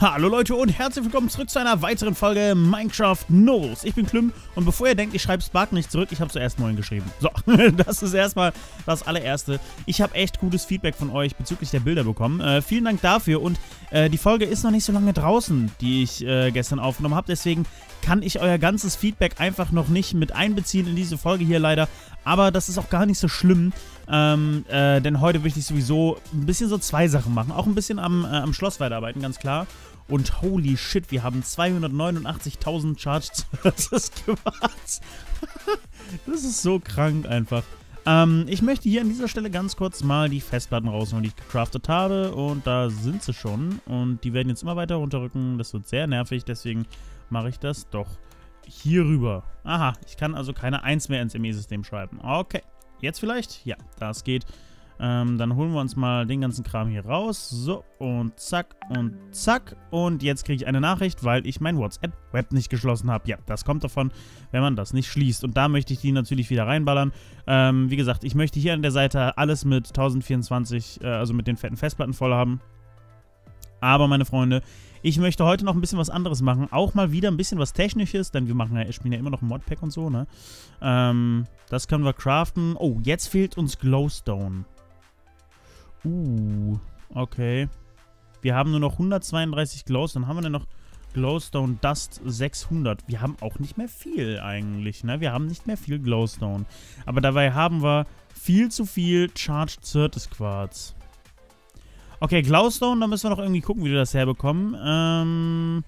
Hallo Leute und herzlich willkommen zurück zu einer weiteren Folge Minecraft No Ich bin Klim und bevor ihr denkt, ich schreibe Spark nicht zurück, ich habe zuerst neuen geschrieben. So, das ist erstmal das allererste. Ich habe echt gutes Feedback von euch bezüglich der Bilder bekommen. Äh, vielen Dank dafür und äh, die Folge ist noch nicht so lange draußen, die ich äh, gestern aufgenommen habe. Deswegen kann ich euer ganzes Feedback einfach noch nicht mit einbeziehen in diese Folge hier leider. Aber das ist auch gar nicht so schlimm, ähm, äh, denn heute will ich sowieso ein bisschen so zwei Sachen machen. Auch ein bisschen am, äh, am Schloss weiterarbeiten, ganz klar. Und holy shit, wir haben 289.000 Charge Searches gemacht. das ist so krank einfach. Ähm, ich möchte hier an dieser Stelle ganz kurz mal die Festplatten rausholen, die ich gecraftet habe. Und da sind sie schon. Und die werden jetzt immer weiter runterrücken. Das wird sehr nervig, deswegen mache ich das doch hier rüber. Aha, ich kann also keine 1 mehr ins ME-System schreiben. Okay, jetzt vielleicht? Ja, das geht. Ähm, dann holen wir uns mal den ganzen Kram hier raus. So, und zack, und zack. Und jetzt kriege ich eine Nachricht, weil ich mein WhatsApp-Web nicht geschlossen habe. Ja, das kommt davon, wenn man das nicht schließt. Und da möchte ich die natürlich wieder reinballern. Ähm, wie gesagt, ich möchte hier an der Seite alles mit 1024, äh, also mit den fetten Festplatten voll haben. Aber, meine Freunde, ich möchte heute noch ein bisschen was anderes machen. Auch mal wieder ein bisschen was Technisches, denn wir machen ja, spielen ja immer noch Modpack und so, ne? Ähm, das können wir craften. Oh, jetzt fehlt uns Glowstone. Uh, okay. Wir haben nur noch 132 Glows. Dann haben wir dann noch Glowstone Dust 600. Wir haben auch nicht mehr viel eigentlich, ne? Wir haben nicht mehr viel Glowstone. Aber dabei haben wir viel zu viel Charged Certus Quartz. Okay, Glowstone, da müssen wir noch irgendwie gucken, wie wir das herbekommen. Ähm,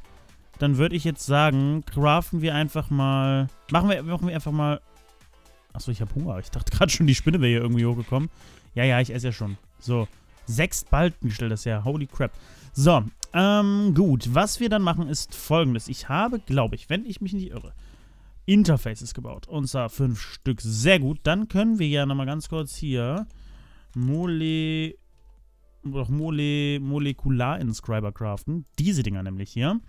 dann würde ich jetzt sagen, craften wir einfach mal... Machen wir, machen wir einfach mal... Achso, ich habe Hunger. Ich dachte gerade schon, die Spinne wäre hier irgendwie hochgekommen. Ja, ja, ich esse ja schon. So, sechs Balken stellt das ja. Holy crap. So, ähm, gut. Was wir dann machen, ist folgendes. Ich habe, glaube ich, wenn ich mich nicht irre, Interfaces gebaut. Und zwar fünf Stück. Sehr gut. Dann können wir ja nochmal ganz kurz hier Mole... Doch Mole, Molekular Inscriber craften. Diese Dinger nämlich hier.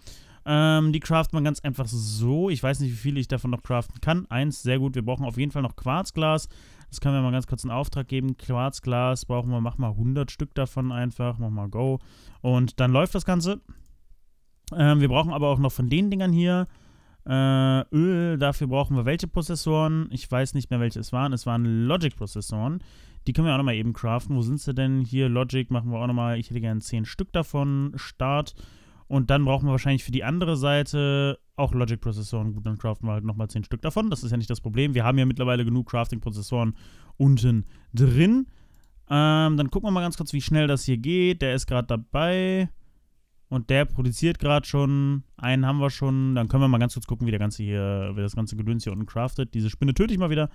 Ähm, die craftet man ganz einfach so. Ich weiß nicht, wie viele ich davon noch craften kann. Eins, sehr gut. Wir brauchen auf jeden Fall noch Quarzglas. Das können wir mal ganz kurz einen Auftrag geben. Quarzglas brauchen wir, mach mal 100 Stück davon einfach, mach mal Go. Und dann läuft das Ganze. Ähm, wir brauchen aber auch noch von den Dingern hier äh, Öl. Dafür brauchen wir welche Prozessoren? Ich weiß nicht mehr, welche es waren. Es waren Logic-Prozessoren. Die können wir auch nochmal eben craften. Wo sind sie denn? Hier Logic machen wir auch nochmal. Ich hätte gerne 10 Stück davon. Start. Und dann brauchen wir wahrscheinlich für die andere Seite auch Logic-Prozessoren. Gut, dann craften wir halt nochmal 10 Stück davon. Das ist ja nicht das Problem. Wir haben ja mittlerweile genug Crafting-Prozessoren unten drin. Ähm, dann gucken wir mal ganz kurz, wie schnell das hier geht. Der ist gerade dabei. Und der produziert gerade schon. Einen haben wir schon. Dann können wir mal ganz kurz gucken, wie, der ganze hier, wie das ganze Gedöns hier unten craftet. Diese Spinne töte ich mal wieder.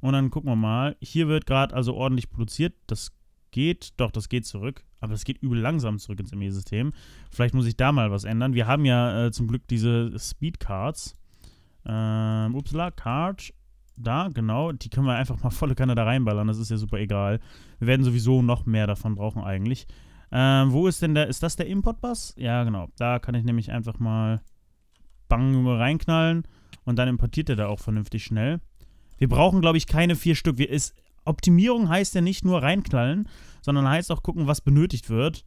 Und dann gucken wir mal. Hier wird gerade also ordentlich produziert. Das geht, doch, das geht zurück, aber das geht übel langsam zurück ins ME-System. Vielleicht muss ich da mal was ändern. Wir haben ja äh, zum Glück diese Speedcards. Ähm, upsala, Card. Da, genau. Die können wir einfach mal volle Kanne da reinballern. Das ist ja super egal. Wir werden sowieso noch mehr davon brauchen eigentlich. Ähm, wo ist denn der, ist das der Import-Bus? Ja, genau. Da kann ich nämlich einfach mal bang reinknallen und dann importiert er da auch vernünftig schnell. Wir brauchen, glaube ich, keine vier Stück. Wir, ist, Optimierung heißt ja nicht nur reinknallen, sondern heißt auch gucken, was benötigt wird.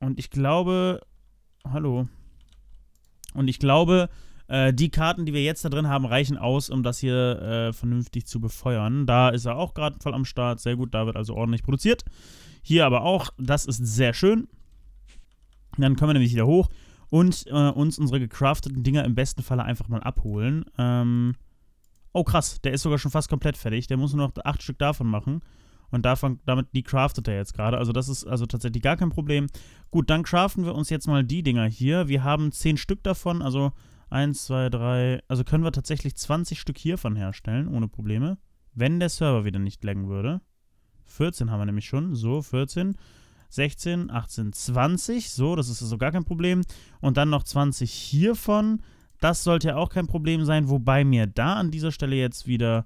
Und ich glaube, hallo. Und ich glaube, äh, die Karten, die wir jetzt da drin haben, reichen aus, um das hier äh, vernünftig zu befeuern. Da ist er auch gerade voll am Start. Sehr gut, da wird also ordentlich produziert. Hier aber auch. Das ist sehr schön. Dann können wir nämlich wieder hoch und äh, uns unsere gecrafteten Dinger im besten Falle einfach mal abholen. Ähm, Oh krass, der ist sogar schon fast komplett fertig. Der muss nur noch acht Stück davon machen. Und davon, damit, die craftet er jetzt gerade. Also das ist also tatsächlich gar kein Problem. Gut, dann craften wir uns jetzt mal die Dinger hier. Wir haben zehn Stück davon, also eins, zwei, drei. Also können wir tatsächlich 20 Stück hiervon herstellen, ohne Probleme. Wenn der Server wieder nicht laggen würde. 14 haben wir nämlich schon. So, 14. 16, 18, 20. So, das ist also gar kein Problem. Und dann noch 20 hiervon. Das sollte ja auch kein Problem sein, wobei mir da an dieser Stelle jetzt wieder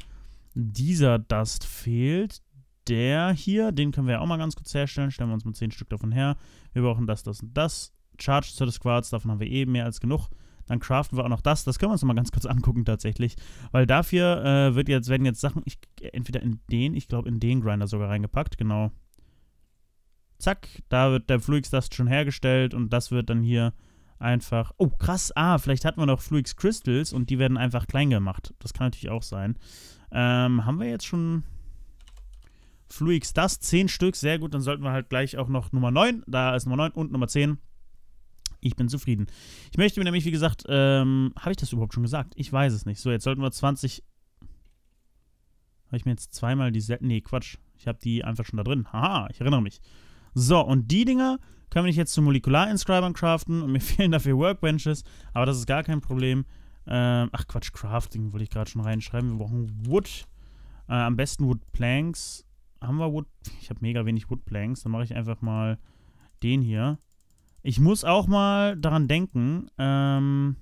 dieser Dust fehlt. Der hier, den können wir ja auch mal ganz kurz herstellen. Stellen wir uns mal 10 Stück davon her. Wir brauchen das, das und das. Charge to the Squads, davon haben wir eh mehr als genug. Dann craften wir auch noch das. Das können wir uns mal ganz kurz angucken tatsächlich. Weil dafür äh, wird jetzt, werden jetzt Sachen, ich, entweder in den, ich glaube in den Grinder sogar reingepackt, genau. Zack, da wird der Fluix Dust schon hergestellt und das wird dann hier einfach. Oh, krass. Ah, vielleicht hatten wir noch Fluix Crystals und die werden einfach klein gemacht. Das kann natürlich auch sein. Ähm, haben wir jetzt schon Fluix das? 10 Stück, sehr gut. Dann sollten wir halt gleich auch noch Nummer 9. Da ist Nummer 9 und Nummer 10. Ich bin zufrieden. Ich möchte mir nämlich, wie gesagt, ähm, habe ich das überhaupt schon gesagt? Ich weiß es nicht. So, jetzt sollten wir 20. Habe ich mir jetzt zweimal die. Nee, Quatsch. Ich habe die einfach schon da drin. Haha, ich erinnere mich. So, und die Dinger kann man nicht jetzt zu Molekular-Inscribern craften und mir fehlen dafür Workbenches, aber das ist gar kein Problem. Ähm, ach Quatsch, Crafting wollte ich gerade schon reinschreiben. Wir brauchen Wood. Äh, am besten Wood Planks. Haben wir Wood? Ich habe mega wenig Wood Planks. Dann mache ich einfach mal den hier. Ich muss auch mal daran denken. Ähm,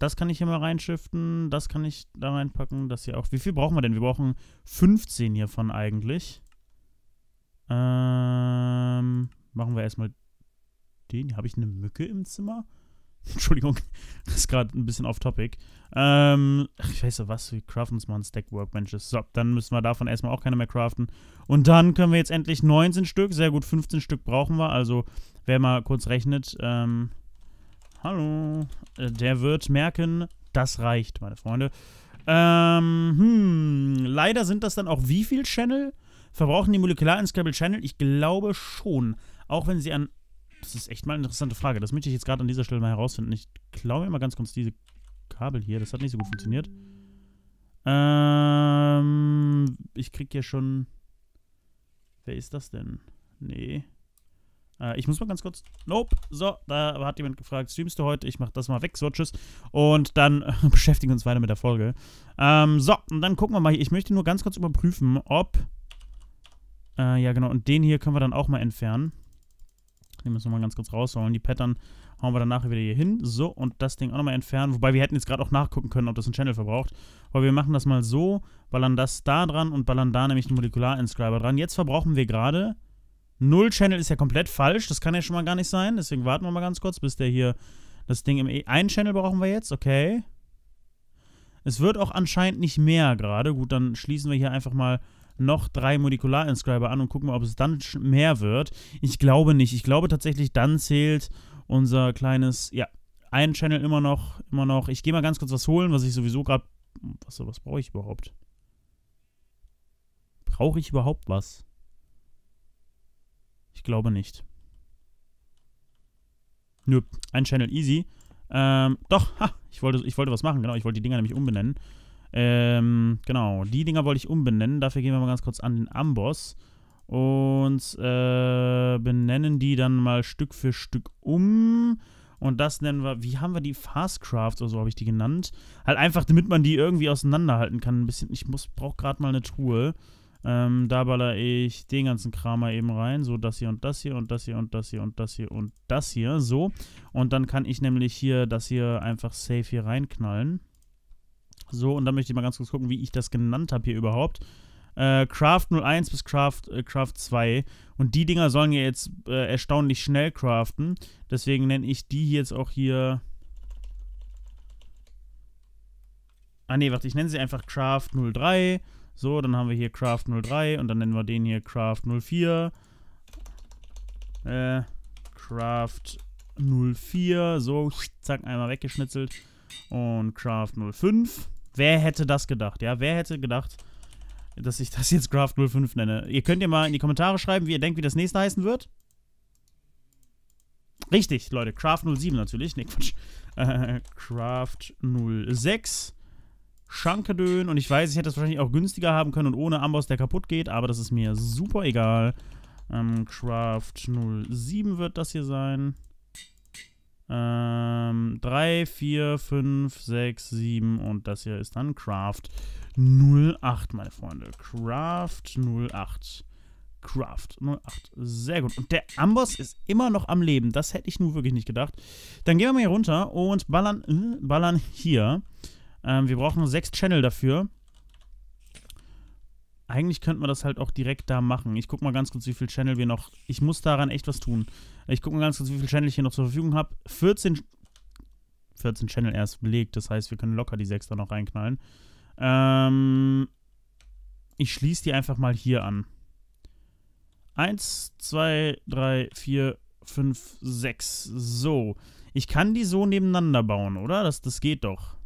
das kann ich hier mal reinschiften. Das kann ich da reinpacken. Das hier auch. Wie viel brauchen wir denn? Wir brauchen 15 hiervon eigentlich. Ähm, machen wir erstmal den. Habe ich eine Mücke im Zimmer? Entschuldigung, das ist gerade ein bisschen off-topic. Ähm, ach, ich weiß ja was, wir craften uns mal ein Stack Workbenches. So, dann müssen wir davon erstmal auch keine mehr craften. Und dann können wir jetzt endlich 19 Stück, sehr gut, 15 Stück brauchen wir. Also, wer mal kurz rechnet, ähm, hallo, äh, der wird merken, das reicht, meine Freunde. Ähm, hm, leider sind das dann auch wie viel Channel? Verbrauchen die Molekular Unstable Channel? Ich glaube schon. Auch wenn sie an. Das ist echt mal eine interessante Frage. Das möchte ich jetzt gerade an dieser Stelle mal herausfinden. Ich klaue mir mal ganz kurz diese Kabel hier. Das hat nicht so gut funktioniert. Ähm, ich krieg hier schon. Wer ist das denn? Nee. Äh, ich muss mal ganz kurz. Nope. So, da hat jemand gefragt, streamst du heute? Ich mach das mal weg. So, tschüss. Und dann äh, beschäftigen wir uns weiter mit der Folge. Ähm, so, und dann gucken wir mal hier. Ich möchte nur ganz kurz überprüfen, ob. Äh, ja, genau. Und den hier können wir dann auch mal entfernen. Die müssen wir mal ganz kurz rausholen. Die Pattern hauen wir dann nachher wieder hier hin. So, und das Ding auch nochmal entfernen. Wobei wir hätten jetzt gerade auch nachgucken können, ob das einen Channel verbraucht. Aber wir machen das mal so, ballern das da dran und ballern da nämlich den Molekular-Inscriber dran. Jetzt verbrauchen wir gerade... Null Channel ist ja komplett falsch. Das kann ja schon mal gar nicht sein. Deswegen warten wir mal ganz kurz, bis der hier... Das Ding im... E einen Channel brauchen wir jetzt, okay. Es wird auch anscheinend nicht mehr gerade. Gut, dann schließen wir hier einfach mal noch drei Molekular-Inscriber an und gucken, ob es dann mehr wird. Ich glaube nicht. Ich glaube tatsächlich, dann zählt unser kleines, ja, ein Channel immer noch, immer noch. Ich gehe mal ganz kurz was holen, was ich sowieso gerade, was, was brauche ich überhaupt? Brauche ich überhaupt was? Ich glaube nicht. Nö, ein Channel easy. Ähm, doch, ha, ich wollte, ich wollte was machen, genau. Ich wollte die Dinger nämlich umbenennen. Ähm, genau, die Dinger wollte ich umbenennen. Dafür gehen wir mal ganz kurz an den Amboss und äh, benennen die dann mal Stück für Stück um. Und das nennen wir, wie haben wir die Fastcraft oder so habe ich die genannt? Halt einfach, damit man die irgendwie auseinanderhalten kann. Ein bisschen, ich brauche gerade mal eine Truhe. Ähm, da baller ich den ganzen Kram mal eben rein. So, das hier und das hier und das hier und das hier und das hier und das hier. So. Und dann kann ich nämlich hier das hier einfach safe hier reinknallen. So, und dann möchte ich mal ganz kurz gucken, wie ich das genannt habe hier überhaupt. Äh, Craft 01 bis Craft, äh, Craft 2. Und die Dinger sollen ja jetzt äh, erstaunlich schnell craften. Deswegen nenne ich die jetzt auch hier. Ah ne, warte, ich nenne sie einfach Craft 03. So, dann haben wir hier Craft 03 und dann nennen wir den hier Craft 04. Äh, Craft 04. So, zack, einmal weggeschnitzelt. Und Craft 05. Wer hätte das gedacht? Ja, wer hätte gedacht, dass ich das jetzt Graph 05 nenne? Ihr könnt ja mal in die Kommentare schreiben, wie ihr denkt, wie das nächste heißen wird. Richtig, Leute. Craft 07 natürlich. Nee, Quatsch. Äh, Craft 06. Schankedön. Und ich weiß, ich hätte das wahrscheinlich auch günstiger haben können und ohne Amboss, der kaputt geht. Aber das ist mir super egal. Ähm, Craft 07 wird das hier sein. Ähm, 3, 4, 5, 6, 7 und das hier ist dann Craft 08, meine Freunde. Craft 08. Craft 08. Sehr gut. Und der Amboss ist immer noch am Leben. Das hätte ich nun wirklich nicht gedacht. Dann gehen wir mal hier runter und ballern, äh, ballern hier. Ähm, wir brauchen 6 Channel dafür eigentlich könnte man das halt auch direkt da machen. Ich gucke mal ganz kurz, wie viel Channel wir noch. Ich muss daran echt was tun. Ich gucke mal ganz kurz, wie viel Channel ich hier noch zur Verfügung habe. 14, 14 Channel erst belegt. Das heißt, wir können locker die 6 da noch reinknallen. Ähm, ich schließe die einfach mal hier an. 1, 2, 3, 4, 5, 6. So. Ich kann die so nebeneinander bauen, oder? Das, das geht doch.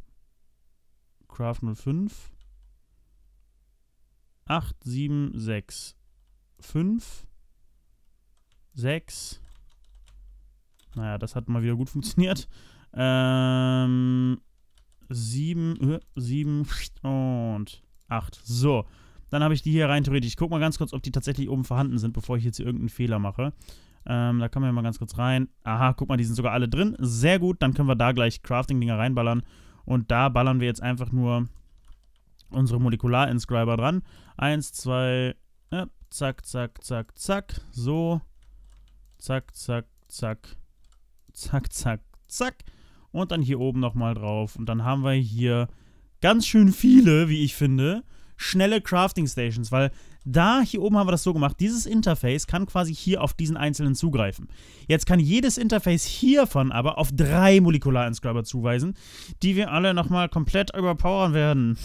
Craft 05. 8, 7, 6, 5, 6. Naja, das hat mal wieder gut funktioniert. Ähm, 7, 7 äh, und 8. So, dann habe ich die hier rein theoretisch. Ich gucke mal ganz kurz, ob die tatsächlich oben vorhanden sind, bevor ich jetzt hier irgendeinen Fehler mache. Ähm, da können wir mal ganz kurz rein. Aha, guck mal, die sind sogar alle drin. Sehr gut, dann können wir da gleich Crafting-Dinger reinballern. Und da ballern wir jetzt einfach nur unsere Molekularinscriber dran. Eins, zwei, ja, zack, zack, zack, zack. So. Zack, zack, zack. Zack, zack, zack. Und dann hier oben nochmal drauf. Und dann haben wir hier ganz schön viele, wie ich finde, schnelle Crafting Stations, weil da hier oben haben wir das so gemacht, dieses Interface kann quasi hier auf diesen einzelnen zugreifen. Jetzt kann jedes Interface hiervon aber auf drei Molekularinscriber zuweisen, die wir alle nochmal komplett überpowern werden.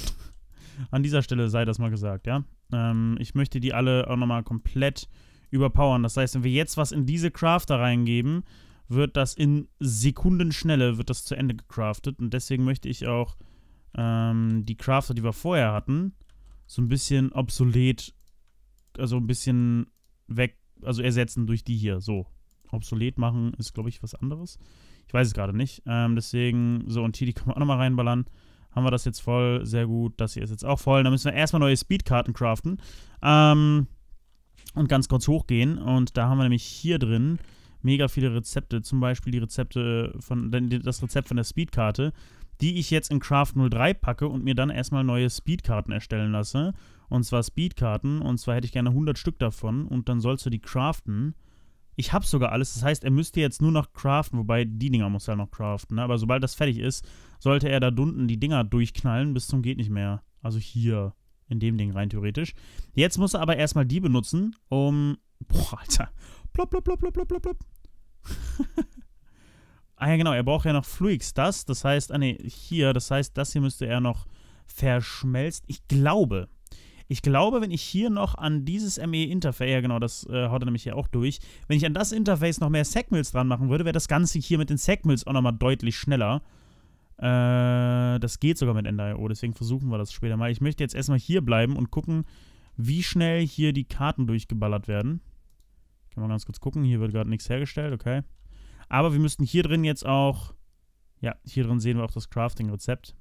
An dieser Stelle sei das mal gesagt, ja. Ähm, ich möchte die alle auch nochmal komplett überpowern. Das heißt, wenn wir jetzt was in diese Crafter reingeben, wird das in Sekundenschnelle wird das zu Ende gecraftet. Und deswegen möchte ich auch ähm, die Crafter, die wir vorher hatten, so ein bisschen obsolet, also ein bisschen weg, also ersetzen durch die hier. So. Obsolet machen ist, glaube ich, was anderes. Ich weiß es gerade nicht. Ähm, deswegen, so, und hier, die können wir auch nochmal reinballern haben wir das jetzt voll. Sehr gut. Das hier ist jetzt auch voll. Da müssen wir erstmal neue Speedkarten craften. Ähm, und ganz kurz hochgehen. Und da haben wir nämlich hier drin mega viele Rezepte. Zum Beispiel die Rezepte von, das Rezept von der Speedkarte, die ich jetzt in Craft 03 packe und mir dann erstmal neue Speedkarten erstellen lasse. Und zwar Speedkarten. Und zwar hätte ich gerne 100 Stück davon. Und dann sollst du die craften. Ich habe sogar alles. Das heißt, er müsste jetzt nur noch craften. Wobei, die Dinger muss er halt noch craften. Ne? Aber sobald das fertig ist, sollte er da unten die Dinger durchknallen bis zum geht nicht mehr. Also hier in dem Ding rein theoretisch. Jetzt muss er aber erstmal die benutzen, um boah, Alter. Blop blop blop blop blop blop. blop. ah ja, genau, er braucht ja noch Fluix das, das heißt, ah ne, hier, das heißt, das hier müsste er noch verschmelzt. Ich glaube, ich glaube, wenn ich hier noch an dieses ME-Interface, ja genau, das äh, haut er nämlich hier auch durch, wenn ich an das Interface noch mehr Segmills dran machen würde, wäre das Ganze hier mit den Segmills auch nochmal deutlich schneller. Äh, das geht sogar mit Ender.io, deswegen versuchen wir das später mal. Ich möchte jetzt erstmal hier bleiben und gucken, wie schnell hier die Karten durchgeballert werden. Kann man ganz kurz gucken. Hier wird gerade nichts hergestellt, okay. Aber wir müssten hier drin jetzt auch... Ja, hier drin sehen wir auch das Crafting-Rezept.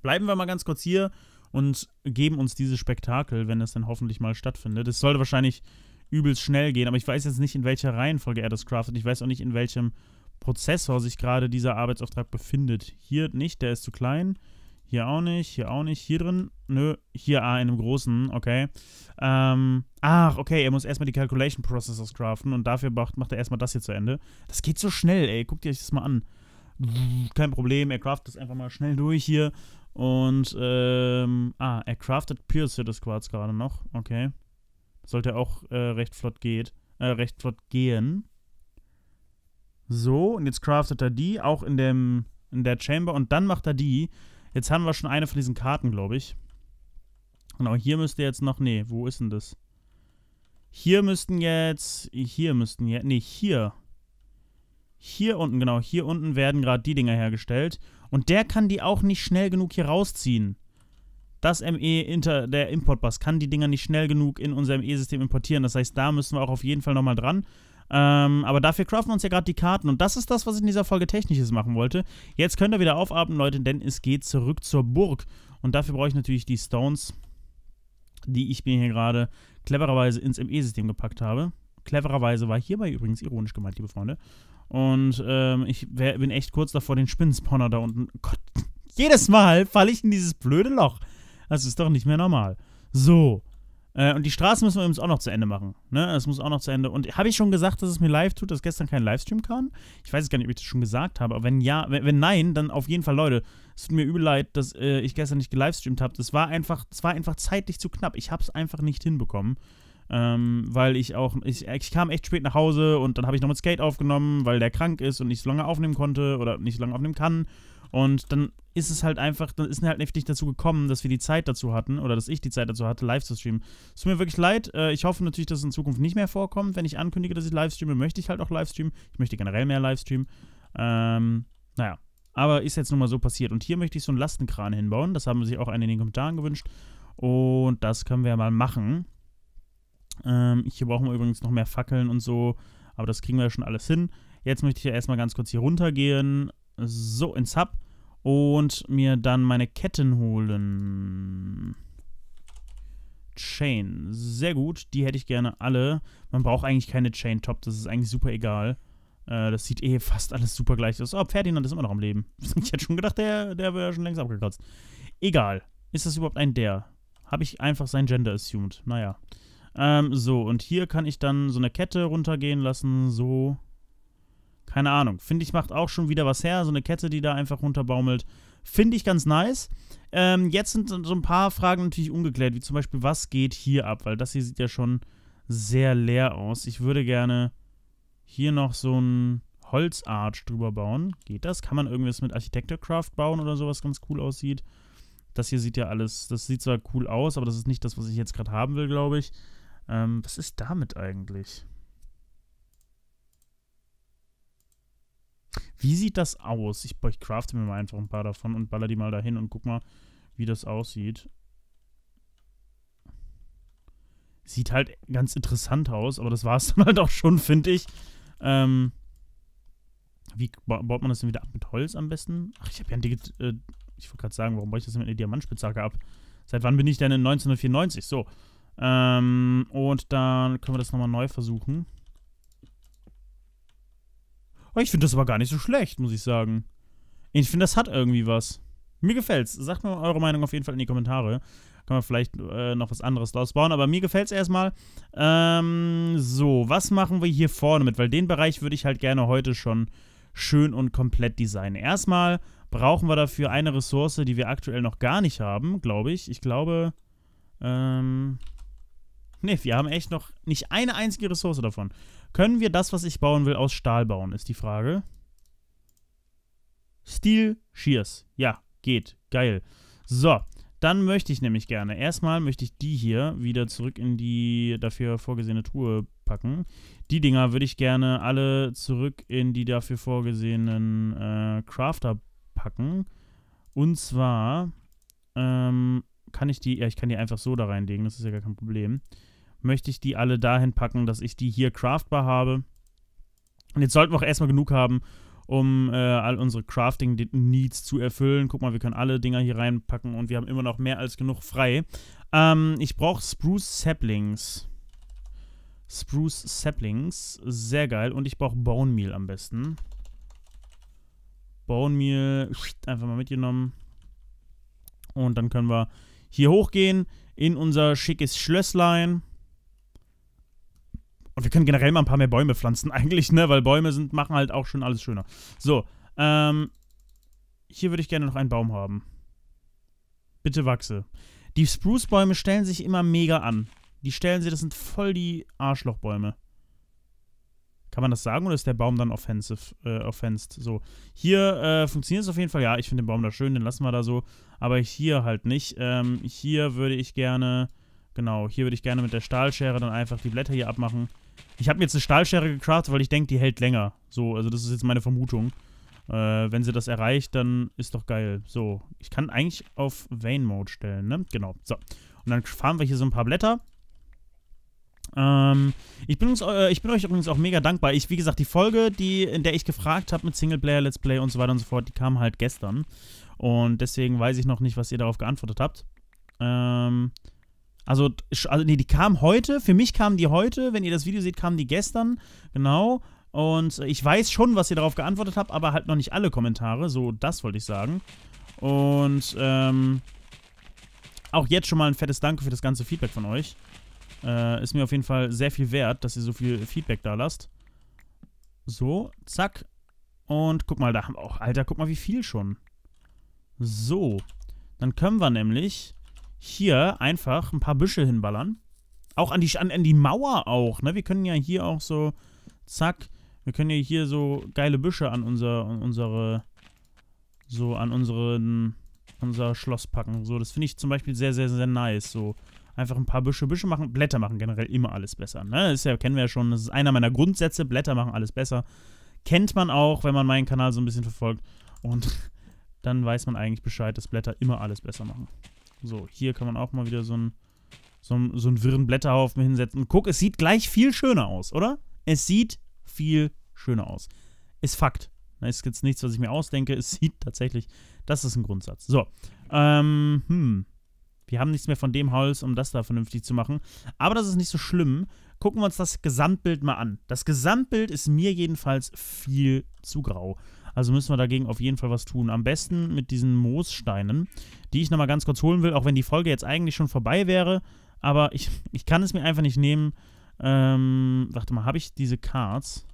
Bleiben wir mal ganz kurz hier und geben uns dieses Spektakel, wenn es dann hoffentlich mal stattfindet. Es sollte wahrscheinlich übelst schnell gehen, aber ich weiß jetzt nicht, in welcher Reihenfolge er das craftet. Ich weiß auch nicht, in welchem Prozessor sich gerade dieser Arbeitsauftrag befindet. Hier nicht, der ist zu klein. Hier auch nicht, hier auch nicht. Hier drin? Nö, hier ah, in einem großen, okay. Ähm, ach, okay, er muss erstmal die Calculation Processors craften und dafür macht, macht er erstmal das hier zu Ende. Das geht so schnell, ey. Guckt euch das mal an. Kein Problem, er craftet das einfach mal schnell durch hier. Und, ähm, ah, er craftet Pure Citus Quartz gerade noch. Okay. Sollte auch äh, recht flott geht. Äh, recht flott gehen. So, und jetzt craftet er die auch in, dem, in der Chamber und dann macht er die. Jetzt haben wir schon eine von diesen Karten, glaube ich. Genau, hier müsste jetzt noch, nee, wo ist denn das? Hier müssten jetzt, hier müssten jetzt, nee, hier. Hier unten, genau, hier unten werden gerade die Dinger hergestellt. Und der kann die auch nicht schnell genug hier rausziehen. Das ME, inter, der Importbus, kann die Dinger nicht schnell genug in unser ME-System importieren. Das heißt, da müssen wir auch auf jeden Fall nochmal dran. Ähm, aber dafür craften wir uns ja gerade die Karten. Und das ist das, was ich in dieser Folge Technisches machen wollte. Jetzt könnt ihr wieder aufatmen, Leute, denn es geht zurück zur Burg. Und dafür brauche ich natürlich die Stones, die ich mir hier gerade clevererweise ins ME-System gepackt habe. Clevererweise war hierbei übrigens ironisch gemeint, liebe Freunde. Und ähm, ich wär, bin echt kurz davor, den Spinnenspawner da unten. Gott, jedes Mal falle ich in dieses blöde Loch. Das ist doch nicht mehr normal. So, äh, und die Straßen müssen wir übrigens auch noch zu Ende machen. Ne? Das muss auch noch zu Ende. Und habe ich schon gesagt, dass es mir live tut, dass gestern kein Livestream kam? Ich weiß gar nicht, ob ich das schon gesagt habe, aber wenn ja, wenn, wenn nein, dann auf jeden Fall, Leute, es tut mir übel leid, dass äh, ich gestern nicht gelivestreamt habe. Das war einfach, das war einfach zeitlich zu knapp. Ich habe es einfach nicht hinbekommen. Ähm, weil ich auch, ich, ich, kam echt spät nach Hause und dann habe ich noch mit Skate aufgenommen, weil der krank ist und nicht so lange aufnehmen konnte oder nicht so lange aufnehmen kann. Und dann ist es halt einfach, dann ist es halt nicht dazu gekommen, dass wir die Zeit dazu hatten oder dass ich die Zeit dazu hatte, live zu streamen. Es tut mir wirklich leid. Äh, ich hoffe natürlich, dass es in Zukunft nicht mehr vorkommt. Wenn ich ankündige, dass ich live streame, möchte ich halt auch live streamen. Ich möchte generell mehr live streamen. Ähm, naja. Aber ist jetzt nun mal so passiert. Und hier möchte ich so einen Lastenkran hinbauen. Das haben sich auch einige in den Kommentaren gewünscht. Und das können wir ja mal machen. Ähm, hier brauchen wir übrigens noch mehr Fackeln und so. Aber das kriegen wir ja schon alles hin. Jetzt möchte ich ja erstmal ganz kurz hier runtergehen so, ins Hub. Und mir dann meine Ketten holen. Chain. Sehr gut. Die hätte ich gerne alle. Man braucht eigentlich keine Chain Top. Das ist eigentlich super egal. Äh, das sieht eh fast alles super gleich aus. Oh, Ferdinand ist immer noch am Leben. Ich hätte schon gedacht, der, der wäre schon längst abgekratzt. Egal. Ist das überhaupt ein der? Habe ich einfach sein Gender assumed. Naja. Ähm, so, und hier kann ich dann so eine Kette runtergehen lassen. So. Keine Ahnung. Finde ich, macht auch schon wieder was her. So eine Kette, die da einfach runterbaumelt. Finde ich ganz nice. Ähm, jetzt sind so ein paar Fragen natürlich ungeklärt, wie zum Beispiel, was geht hier ab? Weil das hier sieht ja schon sehr leer aus. Ich würde gerne hier noch so ein Holzarch drüber bauen. Geht das? Kann man irgendwas mit Architekturcraft bauen oder sowas ganz cool aussieht? Das hier sieht ja alles, das sieht zwar cool aus, aber das ist nicht das, was ich jetzt gerade haben will, glaube ich. Ähm, was ist damit eigentlich? Wie sieht das aus? Ich, ich crafte mir mal einfach ein paar davon und baller die mal dahin und guck mal, wie das aussieht. Sieht halt ganz interessant aus, aber das war es dann halt auch schon, finde ich. Ähm, wie baut man das denn wieder ab? Mit Holz am besten? Ach, ich habe ja ein Digit. Äh, ich wollte gerade sagen, warum baue ich das denn mit einer Diamantspitzhacke ab? Seit wann bin ich denn in 1994? So. Ähm, und dann können wir das nochmal neu versuchen. Und ich finde das aber gar nicht so schlecht, muss ich sagen. Ich finde, das hat irgendwie was. Mir gefällt's. Sagt mir eure Meinung auf jeden Fall in die Kommentare. Kann man vielleicht äh, noch was anderes draus bauen, aber mir gefällt's erstmal. Ähm, so, was machen wir hier vorne mit? Weil den Bereich würde ich halt gerne heute schon schön und komplett designen. Erstmal brauchen wir dafür eine Ressource, die wir aktuell noch gar nicht haben, glaube ich. Ich glaube, ähm, ne, wir haben echt noch nicht eine einzige Ressource davon. Können wir das, was ich bauen will, aus Stahl bauen, ist die Frage. Steel Shears. Ja, geht. Geil. So, dann möchte ich nämlich gerne. Erstmal möchte ich die hier wieder zurück in die dafür vorgesehene Truhe packen. Die Dinger würde ich gerne alle zurück in die dafür vorgesehenen äh, Crafter packen. Und zwar ähm, kann ich die, ja, ich kann die einfach so da reinlegen, das ist ja gar kein Problem möchte ich die alle dahin packen, dass ich die hier craftbar habe. Und jetzt sollten wir auch erstmal genug haben, um äh, all unsere Crafting-Needs zu erfüllen. Guck mal, wir können alle Dinger hier reinpacken und wir haben immer noch mehr als genug frei. Ähm, ich brauche Spruce Saplings. Spruce Saplings, sehr geil. Und ich brauche Bone Meal am besten. Bone Meal, einfach mal mitgenommen. Und dann können wir hier hochgehen in unser schickes Schlösslein. Und wir können generell mal ein paar mehr Bäume pflanzen eigentlich, ne? Weil Bäume sind, machen halt auch schon alles schöner. So, ähm, hier würde ich gerne noch einen Baum haben. Bitte wachse. Die Spruce-Bäume stellen sich immer mega an. Die stellen sie, das sind voll die Arschlochbäume. Kann man das sagen oder ist der Baum dann offensive, äh, offensed? So. Hier äh, funktioniert es auf jeden Fall. Ja, ich finde den Baum da schön, den lassen wir da so. Aber hier halt nicht. Ähm, hier würde ich gerne, genau, hier würde ich gerne mit der Stahlschere dann einfach die Blätter hier abmachen. Ich habe mir jetzt eine Stahlschere gecraftet, weil ich denke, die hält länger. So, also das ist jetzt meine Vermutung. Äh, wenn sie das erreicht, dann ist doch geil. So, ich kann eigentlich auf Vein Mode stellen, ne? Genau, so. Und dann fahren wir hier so ein paar Blätter. Ähm, ich bin, uns, äh, ich bin euch übrigens auch mega dankbar. Ich, wie gesagt, die Folge, die, in der ich gefragt habe mit Singleplayer, Let's Play und so weiter und so fort, die kam halt gestern. Und deswegen weiß ich noch nicht, was ihr darauf geantwortet habt. Ähm, also, also nee, die kamen heute, für mich kamen die heute, wenn ihr das Video seht, kamen die gestern, genau. Und ich weiß schon, was ihr darauf geantwortet habt, aber halt noch nicht alle Kommentare, so das wollte ich sagen. Und ähm, auch jetzt schon mal ein fettes Danke für das ganze Feedback von euch. Äh, ist mir auf jeden Fall sehr viel wert, dass ihr so viel Feedback da lasst. So, zack. Und guck mal, da haben wir auch, Alter, guck mal, wie viel schon. So, dann können wir nämlich hier einfach ein paar Büsche hinballern. Auch an die, an, an die Mauer auch, ne? Wir können ja hier auch so, zack, wir können ja hier so geile Büsche an unser, an unsere, so an unseren, unser Schloss packen. So, das finde ich zum Beispiel sehr, sehr, sehr nice. So, einfach ein paar Büsche, Büsche machen, Blätter machen generell immer alles besser. Ne? Das ist ja, kennen wir ja schon, das ist einer meiner Grundsätze, Blätter machen alles besser. Kennt man auch, wenn man meinen Kanal so ein bisschen verfolgt. Und dann weiß man eigentlich Bescheid, dass Blätter immer alles besser machen. So, hier kann man auch mal wieder so einen so so einen wirren Blätterhaufen hinsetzen. guck, es sieht gleich viel schöner aus, oder? Es sieht viel schöner aus. Ist Fakt. Da ist jetzt nichts, was ich mir ausdenke. Es sieht tatsächlich, das ist ein Grundsatz. So, ähm, hm. Wir haben nichts mehr von dem Holz, um das da vernünftig zu machen. Aber das ist nicht so schlimm. Gucken wir uns das Gesamtbild mal an. Das Gesamtbild ist mir jedenfalls viel zu grau. Also müssen wir dagegen auf jeden Fall was tun. Am besten mit diesen Moossteinen, die ich nochmal ganz kurz holen will, auch wenn die Folge jetzt eigentlich schon vorbei wäre. Aber ich, ich kann es mir einfach nicht nehmen. Ähm, warte mal, habe ich diese Cards?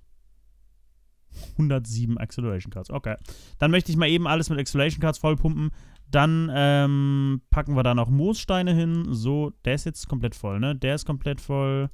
107 Acceleration Cards. Okay. Dann möchte ich mal eben alles mit Acceleration Cards vollpumpen. Dann ähm, packen wir da noch Moossteine hin. So, der ist jetzt komplett voll, ne? Der ist komplett voll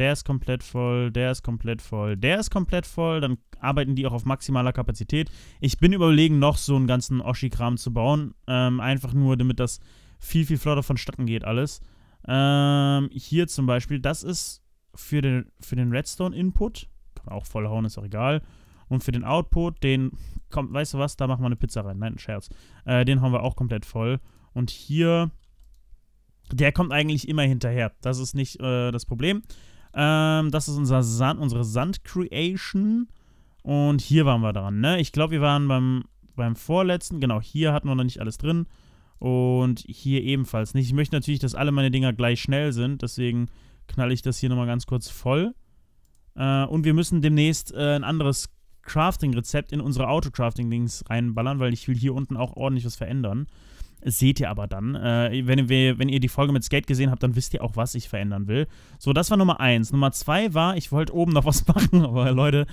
der ist komplett voll, der ist komplett voll, der ist komplett voll, dann arbeiten die auch auf maximaler Kapazität. Ich bin überlegen, noch so einen ganzen Oshi-Kram zu bauen, ähm, einfach nur, damit das viel, viel flotter vonstatten geht alles. Ähm, hier zum Beispiel, das ist für den, für den Redstone-Input, kann man auch vollhauen, ist auch egal. Und für den Output, den, Kommt, weißt du was, da machen wir eine Pizza rein. Nein, ein Scherz. Äh, den haben wir auch komplett voll. Und hier, der kommt eigentlich immer hinterher. Das ist nicht äh, das Problem. Ähm, das ist unser Sand, unsere Sand-Creation. Und hier waren wir dran, ne? Ich glaube, wir waren beim, beim vorletzten. Genau, hier hatten wir noch nicht alles drin. Und hier ebenfalls nicht. Ich möchte natürlich, dass alle meine Dinger gleich schnell sind. Deswegen knalle ich das hier nochmal ganz kurz voll. Äh, und wir müssen demnächst äh, ein anderes Crafting-Rezept in unsere Auto-Crafting-Dings reinballern, weil ich will hier unten auch ordentlich was verändern. Seht ihr aber dann. Äh, wenn, wir, wenn ihr die Folge mit Skate gesehen habt, dann wisst ihr auch, was ich verändern will. So, das war Nummer 1. Nummer 2 war, ich wollte oben noch was machen, aber Leute,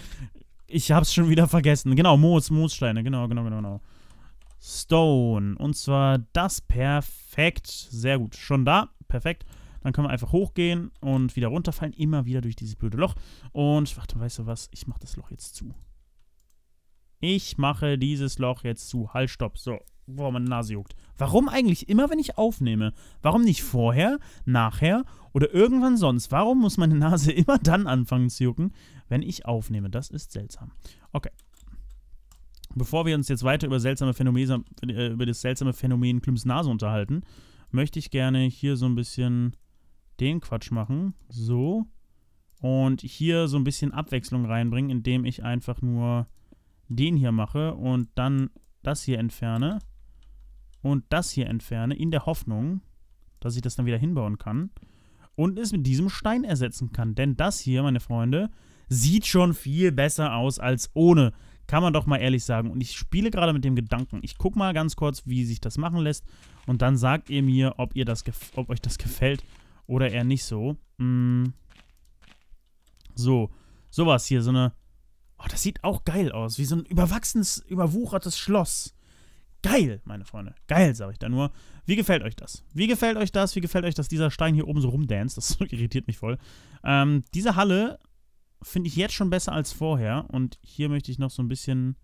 ich hab's schon wieder vergessen. Genau, Moos, Moossteine, genau, genau, genau, genau. Stone. Und zwar das perfekt. Sehr gut. Schon da. Perfekt. Dann können wir einfach hochgehen und wieder runterfallen. Immer wieder durch dieses blöde Loch. Und, warte, weißt du was? Ich mache das Loch jetzt zu. Ich mache dieses Loch jetzt zu. Halt, stopp. So boah, meine Nase juckt. Warum eigentlich immer, wenn ich aufnehme? Warum nicht vorher, nachher oder irgendwann sonst? Warum muss meine Nase immer dann anfangen zu jucken, wenn ich aufnehme? Das ist seltsam. Okay. Bevor wir uns jetzt weiter über, seltsame Phänomen, äh, über das seltsame Phänomen Klims Nase unterhalten, möchte ich gerne hier so ein bisschen den Quatsch machen. So. Und hier so ein bisschen Abwechslung reinbringen, indem ich einfach nur den hier mache und dann das hier entferne und das hier entferne, in der Hoffnung, dass ich das dann wieder hinbauen kann und es mit diesem Stein ersetzen kann. Denn das hier, meine Freunde, sieht schon viel besser aus als ohne. Kann man doch mal ehrlich sagen. Und ich spiele gerade mit dem Gedanken. Ich gucke mal ganz kurz, wie sich das machen lässt. Und dann sagt ihr mir, ob, ihr das ob euch das gefällt oder eher nicht so. Mm. So, sowas hier, so eine... Oh, das sieht auch geil aus, wie so ein überwachsenes, überwuchertes Schloss. Geil, meine Freunde. Geil, sage ich da nur. Wie gefällt euch das? Wie gefällt euch das? Wie gefällt euch, dass dieser Stein hier oben so rumdanzt? Das irritiert mich voll. Ähm, diese Halle finde ich jetzt schon besser als vorher. Und hier möchte ich noch so ein bisschen...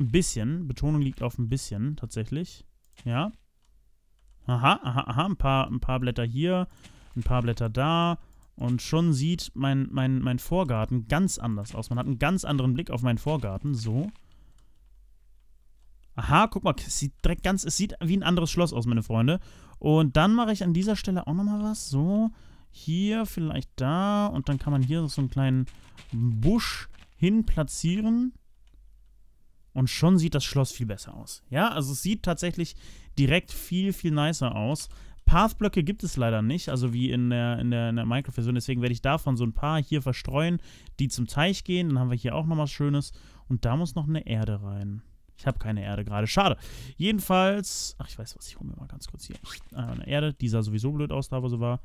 Ein bisschen. Betonung liegt auf ein bisschen, tatsächlich. Ja. Aha, aha, aha. Ein paar, ein paar Blätter hier, ein paar Blätter da. Und schon sieht mein, mein, mein Vorgarten ganz anders aus. Man hat einen ganz anderen Blick auf meinen Vorgarten. So. Aha, guck mal, es sieht direkt ganz, es sieht wie ein anderes Schloss aus, meine Freunde. Und dann mache ich an dieser Stelle auch nochmal was. So, hier, vielleicht da. Und dann kann man hier so einen kleinen Busch hin platzieren. Und schon sieht das Schloss viel besser aus. Ja, also es sieht tatsächlich direkt viel, viel nicer aus. Pathblöcke gibt es leider nicht, also wie in der, in der, in der minecraft Deswegen werde ich davon so ein paar hier verstreuen, die zum Teich gehen. Dann haben wir hier auch nochmal Schönes. Und da muss noch eine Erde rein. Ich habe keine Erde gerade. Schade. Jedenfalls. Ach, ich weiß was. Ich hole mir mal ganz kurz hier äh, eine Erde. Die sah sowieso blöd aus, da wo sie war.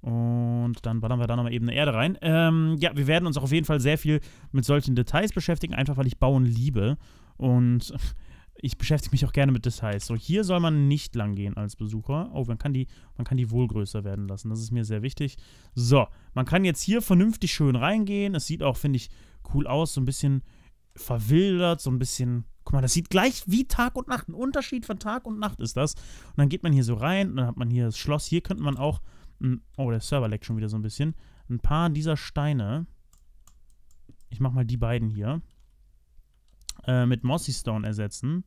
Und dann ballern wir da nochmal eben eine Erde rein. Ähm, ja, wir werden uns auch auf jeden Fall sehr viel mit solchen Details beschäftigen, einfach weil ich bauen liebe. Und ich beschäftige mich auch gerne mit Details. So, hier soll man nicht lang gehen als Besucher. Oh, man kann die, man kann die wohl größer werden lassen. Das ist mir sehr wichtig. So, man kann jetzt hier vernünftig schön reingehen. Es sieht auch, finde ich, cool aus. So ein bisschen verwildert, so ein bisschen Guck mal, das sieht gleich wie Tag und Nacht. Ein Unterschied von Tag und Nacht ist das. Und dann geht man hier so rein und dann hat man hier das Schloss. Hier könnte man auch. Oh, der Server leckt schon wieder so ein bisschen. Ein paar dieser Steine. Ich mach mal die beiden hier. Äh, mit Mossy Stone ersetzen.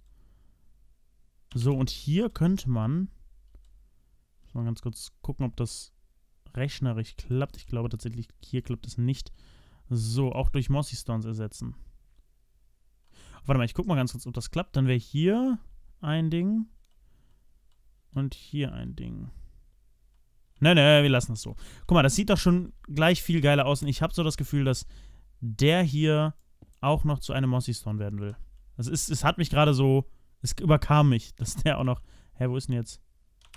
So, und hier könnte man. Muss mal ganz kurz gucken, ob das rechnerisch klappt. Ich glaube tatsächlich, hier klappt es nicht. So, auch durch Mossy Stones ersetzen. Warte mal, ich guck mal ganz kurz, ob das klappt. Dann wäre hier ein Ding und hier ein Ding. Nein, nein, wir lassen es so. Guck mal, das sieht doch schon gleich viel geiler aus. Und ich habe so das Gefühl, dass der hier auch noch zu einem Mossy-Stone werden will. Das also ist, es hat mich gerade so, es überkam mich, dass der auch noch, hä, wo ist denn jetzt?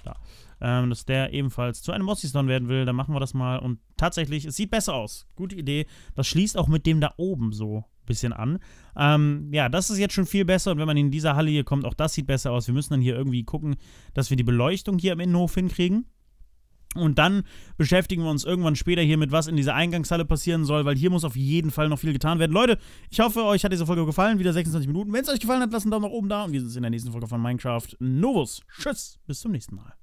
Da. Ähm, dass der ebenfalls zu einem Mossy-Stone werden will. Dann machen wir das mal. Und tatsächlich, es sieht besser aus. Gute Idee. Das schließt auch mit dem da oben so bisschen an. Ähm, ja, das ist jetzt schon viel besser und wenn man in dieser Halle hier kommt, auch das sieht besser aus. Wir müssen dann hier irgendwie gucken, dass wir die Beleuchtung hier am Innenhof hinkriegen. Und dann beschäftigen wir uns irgendwann später hier mit, was in dieser Eingangshalle passieren soll, weil hier muss auf jeden Fall noch viel getan werden. Leute, ich hoffe, euch hat diese Folge gefallen. Wieder 26 Minuten. Wenn es euch gefallen hat, lasst einen Daumen nach oben da und wir sehen uns in der nächsten Folge von Minecraft Novus. Tschüss, bis zum nächsten Mal.